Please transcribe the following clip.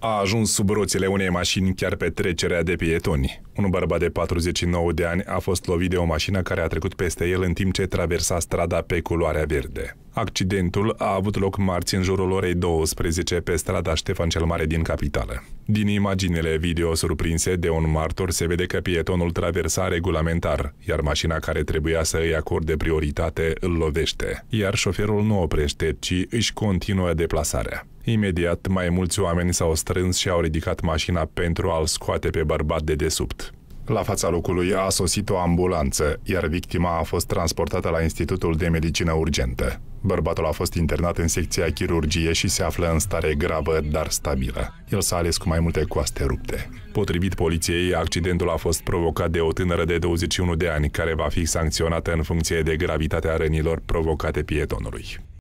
a ajuns sub roțile unei mașini chiar pe trecerea de pietoni. Un bărbat de 49 de ani a fost lovit de o mașină care a trecut peste el în timp ce traversa strada pe culoarea verde. Accidentul a avut loc marți în jurul orei 12 pe strada Ștefan cel Mare din capitală. Din imaginile video surprinse de un martor se vede că pietonul traversa regulamentar, iar mașina care trebuia să îi acorde prioritate îl lovește, iar șoferul nu oprește, ci își continuă deplasarea. Imediat, mai mulți oameni s-au strâns și au ridicat mașina pentru a-l scoate pe bărbat de desubt. La fața locului a sosit o ambulanță, iar victima a fost transportată la Institutul de Medicină Urgentă. Bărbatul a fost internat în secția chirurgie și se află în stare gravă, dar stabilă. El s-a ales cu mai multe coaste rupte. Potrivit poliției, accidentul a fost provocat de o tânără de 21 de ani, care va fi sancționată în funcție de gravitatea rănilor provocate pietonului.